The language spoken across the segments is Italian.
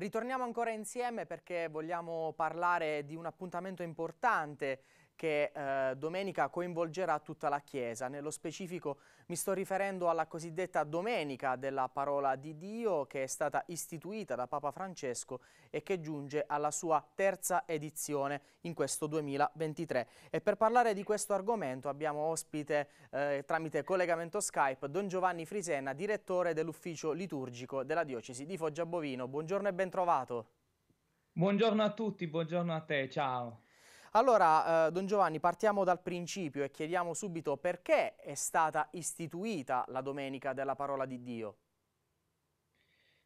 Ritorniamo ancora insieme perché vogliamo parlare di un appuntamento importante che eh, domenica coinvolgerà tutta la Chiesa. Nello specifico mi sto riferendo alla cosiddetta Domenica della Parola di Dio che è stata istituita da Papa Francesco e che giunge alla sua terza edizione in questo 2023. E per parlare di questo argomento abbiamo ospite eh, tramite collegamento Skype Don Giovanni Frisena, direttore dell'ufficio liturgico della Diocesi di Foggia Bovino. Buongiorno e ben trovato. Buongiorno a tutti, buongiorno a te, ciao. Allora, eh, Don Giovanni, partiamo dal principio e chiediamo subito perché è stata istituita la Domenica della Parola di Dio.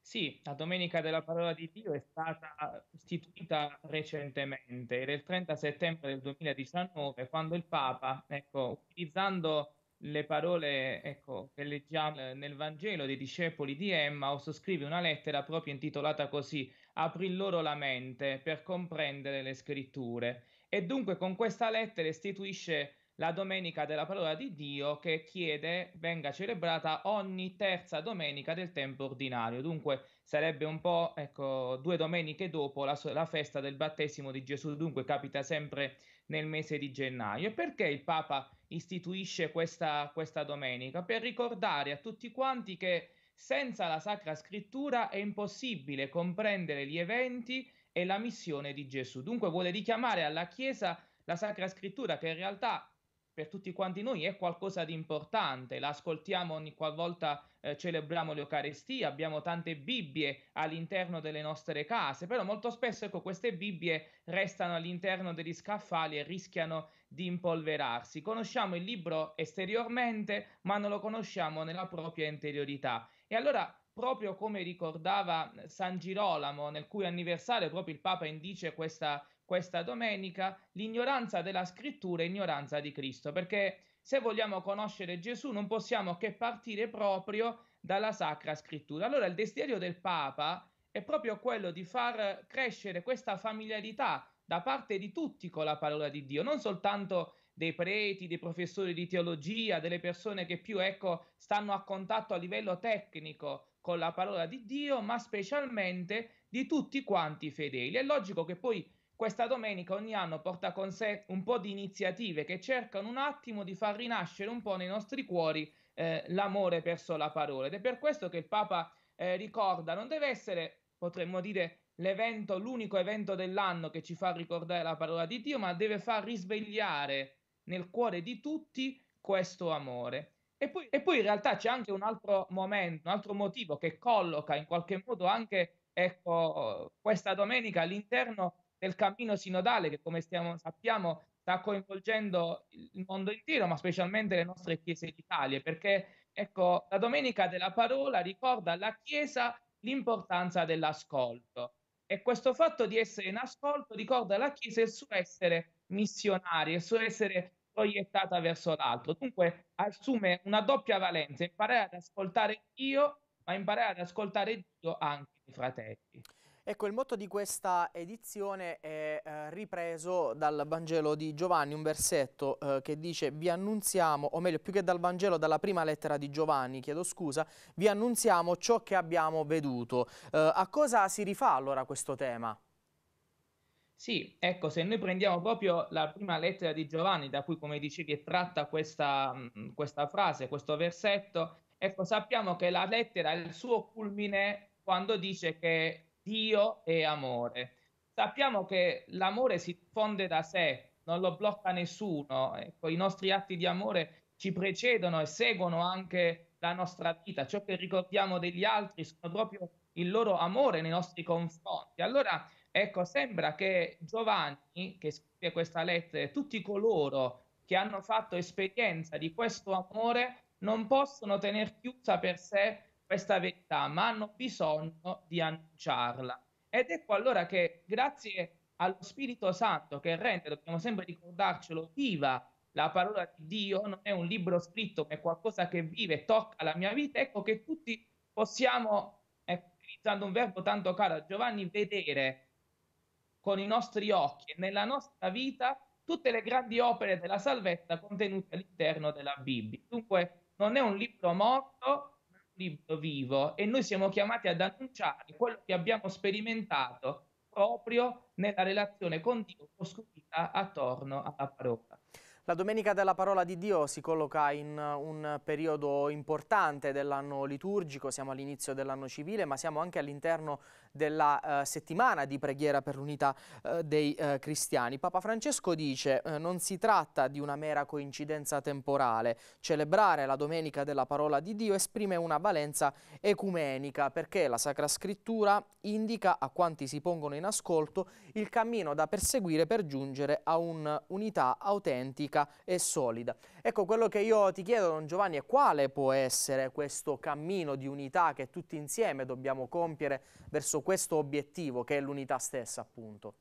Sì, la Domenica della Parola di Dio è stata istituita recentemente, era il 30 settembre del 2019, quando il Papa, ecco, utilizzando le parole ecco, che leggiamo nel Vangelo dei discepoli di Emmaus, scrive una lettera proprio intitolata così, aprì loro la mente per comprendere le scritture e dunque con questa lettera istituisce la domenica della parola di Dio che chiede venga celebrata ogni terza domenica del tempo ordinario. Dunque sarebbe un po' ecco, due domeniche dopo la, la, festa del battesimo di Gesù, dunque capita sempre nel mese di gennaio. E perché il Papa istituisce questa, questa domenica? Per ricordare a tutti quanti che senza la Sacra Scrittura è impossibile comprendere gli eventi e la missione di Gesù. Dunque vuole richiamare alla Chiesa la Sacra Scrittura che in realtà per tutti quanti noi è qualcosa di importante, la ascoltiamo ogni qualvolta eh, celebriamo l'Eucarestia, abbiamo tante Bibbie all'interno delle nostre case, però molto spesso ecco, queste Bibbie restano all'interno degli scaffali e rischiano di impolverarsi. Conosciamo il libro esteriormente, ma non lo conosciamo nella propria interiorità. E allora, proprio come ricordava eh, San Girolamo, nel cui anniversario proprio il Papa indice questa, questa domenica, l'ignoranza della scrittura è ignoranza di Cristo, perché se vogliamo conoscere Gesù non possiamo che partire proprio dalla Sacra Scrittura. Allora il desiderio del Papa è proprio quello di far crescere questa familiarità da parte di tutti con la parola di Dio, non soltanto dei preti, dei professori di teologia, delle persone che più ecco, stanno a contatto a livello tecnico con la parola di Dio, ma specialmente di tutti quanti i fedeli. È logico che poi questa domenica ogni anno porta con sé un po' di iniziative che cercano un attimo di far rinascere un po' nei nostri cuori eh, l'amore verso la parola. Ed è per questo che il Papa eh, ricorda, non deve essere, potremmo dire, l'evento, l'unico evento dell'anno che ci fa ricordare la parola di Dio, ma deve far risvegliare nel cuore di tutti questo amore. E poi, e poi, in realtà c'è anche un altro momento, un altro motivo che colloca in qualche modo anche ecco, questa domenica all'interno del cammino sinodale che come stiamo, sappiamo sta coinvolgendo il mondo intero, ma specialmente le nostre chiese d'Italia, perché ecco, la domenica della parola ricorda alla Chiesa l'importanza dell'ascolto e questo fatto di essere in ascolto ricorda alla Chiesa il suo essere missionaria, il suo essere proiettata verso l'alto. Dunque assume una doppia valenza, imparare ad ascoltare Dio, ma imparare ad ascoltare Dio anche i fratelli. Ecco, il motto di questa edizione è eh, ripreso dal Vangelo di Giovanni, un versetto eh, che dice vi annunziamo, o meglio più che dal Vangelo, dalla prima lettera di Giovanni, chiedo scusa, vi annunziamo ciò che abbiamo veduto. Eh, a cosa si rifà allora questo tema? Sì, ecco, se noi prendiamo proprio la prima lettera di Giovanni, da cui, come dicevi, è tratta questa, questa frase, questo versetto, ecco, sappiamo che la lettera ha il suo culmine quando dice che Dio è amore. Sappiamo che l'amore si diffonde da sé, non lo blocca nessuno. Ecco, I nostri atti di amore ci precedono e seguono anche la nostra vita. Ciò che ricordiamo degli altri sono proprio il loro amore nei nostri confronti. Allora, Ecco, sembra che Giovanni, che scrive questa lettera, tutti coloro che hanno fatto esperienza di questo amore, non possono tenere chiusa per sé questa verità, ma hanno bisogno di annunciarla. Ed ecco allora che grazie allo Spirito Santo che rende, dobbiamo sempre ricordarcelo, viva la parola di Dio, non è un libro scritto, ma è qualcosa che vive, tocca la mia vita, ecco che tutti possiamo, eh, utilizzando un verbo tanto caro a Giovanni, vedere con i nostri occhi e nella nostra vita tutte le grandi opere della salvezza contenute all'interno della Bibbia. Dunque non è un libro morto, ma un libro vivo e noi siamo chiamati ad annunciare quello che abbiamo sperimentato proprio nella relazione con Dio costruita attorno alla parola. La Domenica della Parola di Dio si colloca in uh, un periodo importante dell'anno liturgico, siamo all'inizio dell'anno civile, ma siamo anche all'interno della eh, settimana di preghiera per l'unità eh, dei eh, cristiani. Papa Francesco dice non si tratta di una mera coincidenza temporale, celebrare la Domenica della Parola di Dio esprime una valenza ecumenica perché la Sacra Scrittura indica a quanti si pongono in ascolto il cammino da perseguire per giungere a un'unità autentica politica e solida. Ecco quello che io ti chiedo Don Giovanni è quale può essere questo cammino di unità che tutti insieme dobbiamo compiere verso questo obiettivo che è l'unità stessa appunto.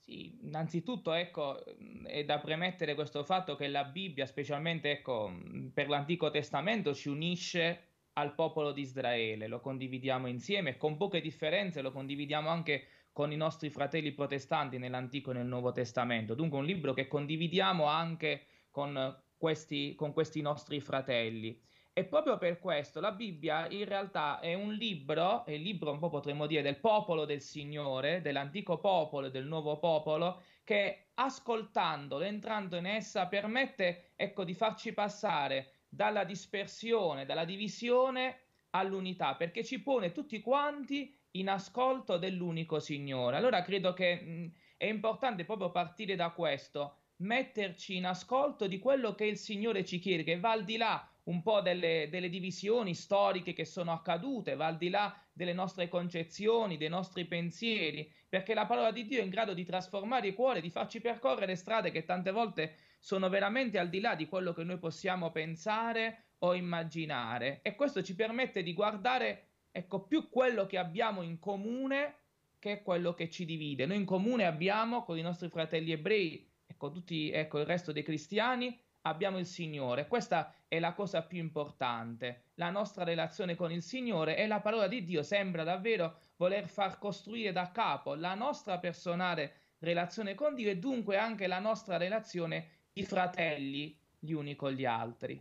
Sì, innanzitutto ecco, è da premettere questo fatto che la Bibbia, specialmente ecco, per l'Antico Testamento, ci unisce al popolo di Israele, lo condividiamo insieme, con poche differenze lo condividiamo anche con i nostri fratelli protestanti nell'Antico e nel Nuovo Testamento. Dunque un libro che condividiamo anche con questi, con questi nostri fratelli. E proprio per questo la Bibbia in realtà è un libro, è il libro un po' potremmo dire del popolo del Signore, dell'antico popolo e del nuovo popolo, che ascoltandolo, entrando in essa, permette ecco, di farci passare dalla dispersione, dalla divisione all'unità, perché ci pone tutti quanti in ascolto dell'unico Signore. Allora credo che mh, mm, è importante proprio partire da questo, metterci in ascolto di quello che il Signore ci chiede, che va al di là un po' delle, delle, divisioni storiche che sono accadute, va al di là delle nostre concezioni, dei nostri pensieri, perché la parola di Dio è in grado di trasformare i cuori, di farci percorrere strade che tante volte sono veramente al di là di quello che noi possiamo pensare o immaginare. E questo ci permette di guardare Ecco, più quello che abbiamo in comune che quello che ci divide. Noi in comune abbiamo con i nostri fratelli ebrei e con tutti, ecco, il resto dei cristiani, abbiamo il Signore. Questa è la cosa più importante. La nostra relazione con il Signore e la parola di Dio sembra davvero voler far costruire da capo la nostra personale relazione con Dio e dunque anche la nostra relazione di fratelli gli uni con gli altri.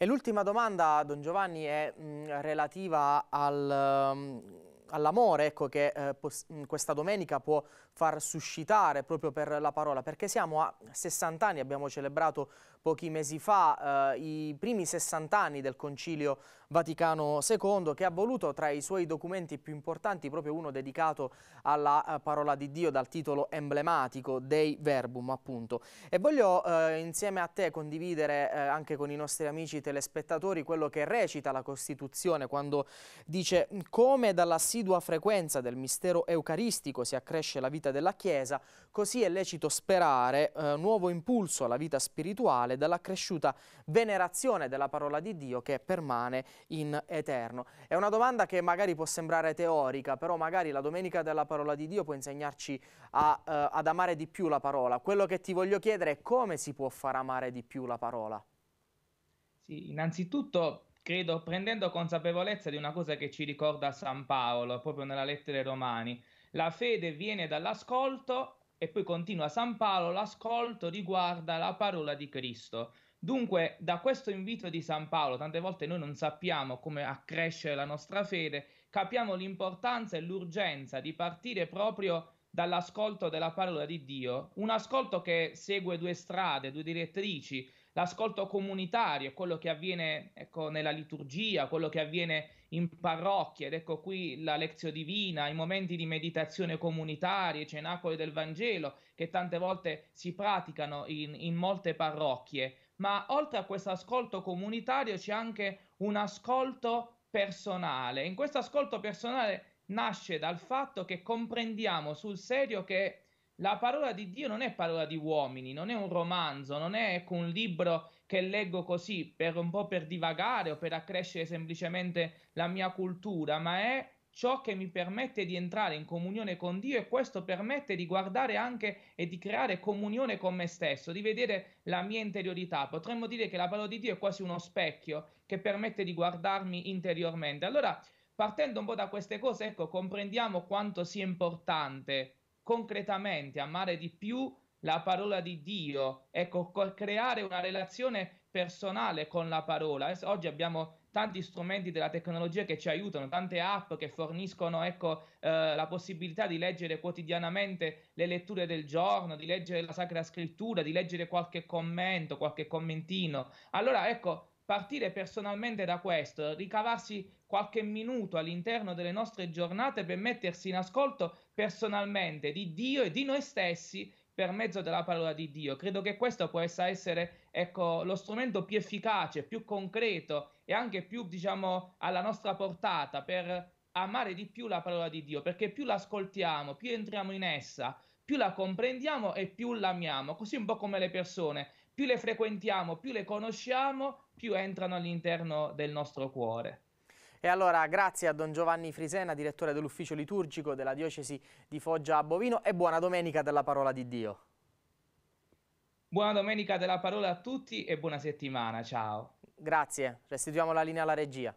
E l'ultima domanda, Don Giovanni, è mh, relativa al... Um, all'amore ecco, che eh, questa domenica può far suscitare proprio per la parola, perché siamo a 60 anni, abbiamo celebrato pochi mesi fa eh, i primi 60 anni del Concilio Vaticano II che ha voluto tra i suoi documenti più importanti proprio uno dedicato alla eh, parola di Dio dal titolo emblematico Dei Verbum appunto e voglio eh, insieme a te condividere eh, anche con i nostri amici telespettatori quello che recita la Costituzione quando dice come dall'assidua frequenza del mistero eucaristico si accresce la vita della Chiesa così è lecito sperare eh, nuovo impulso alla vita spirituale dalla cresciuta venerazione della parola di Dio che permane in eterno. È una domanda che magari può sembrare teorica, però magari la domenica della parola di Dio può insegnarci a, eh, ad amare di più la parola. Quello che ti voglio chiedere è come si può far amare di più la parola. Sì, innanzitutto credo prendendo consapevolezza di una cosa che ci ricorda San Paolo proprio nella lettera ai Romani. La fede viene dall'ascolto e poi continua San Paolo, l'ascolto riguarda la parola di Cristo. Dunque, da questo invito di San Paolo, tante volte noi non sappiamo come accrescere la nostra fede, capiamo l'importanza e l'urgenza di partire proprio dall'ascolto della parola di Dio, un ascolto che segue due strade, due direttrici l'ascolto comunitario, quello che avviene ecco, nella liturgia, quello che avviene in parrocchie, ed ecco qui la lezione divina, i momenti di meditazione comunitaria, cioè i cenacoli del Vangelo, che tante volte si praticano in, in molte parrocchie. Ma oltre a questo ascolto comunitario c'è anche un ascolto personale. In questo ascolto personale nasce dal fatto che comprendiamo sul serio che la parola di Dio non è parola di uomini, non è un romanzo, non è ecco, un libro che leggo così per un po' per divagare o per accrescere semplicemente la mia cultura, ma è ciò che mi permette di entrare in comunione con Dio e questo permette di guardare anche e di creare comunione con me stesso, di vedere la mia interiorità. Potremmo dire che la parola di Dio è quasi uno specchio che permette di guardarmi interiormente. Allora, partendo un po' da queste cose, ecco, comprendiamo quanto sia importante concretamente, amare di più la parola di Dio, ecco, creare una relazione personale con la parola. Oggi abbiamo tanti strumenti della tecnologia che ci aiutano, tante app che forniscono ecco, eh, la possibilità di leggere quotidianamente le letture del giorno, di leggere la Sacra Scrittura, di leggere qualche commento, qualche commentino. Allora, ecco, partire personalmente da questo, ricavarsi qualche minuto all'interno delle nostre giornate per mettersi in ascolto personalmente di Dio e di noi stessi per mezzo della parola di Dio. Credo che questo possa essere ecco, lo strumento più efficace, più concreto e anche più diciamo, alla nostra portata per amare di più la parola di Dio, perché più l'ascoltiamo, più entriamo in essa, più la comprendiamo e più l'amiamo, così un po' come le persone, più le frequentiamo, più le conosciamo, più entrano all'interno del nostro cuore. E allora grazie a Don Giovanni Frisena, direttore dell'ufficio liturgico della diocesi di Foggia a Bovino e buona domenica della parola di Dio. Buona domenica della parola a tutti e buona settimana, ciao. Grazie, restituiamo la linea alla regia.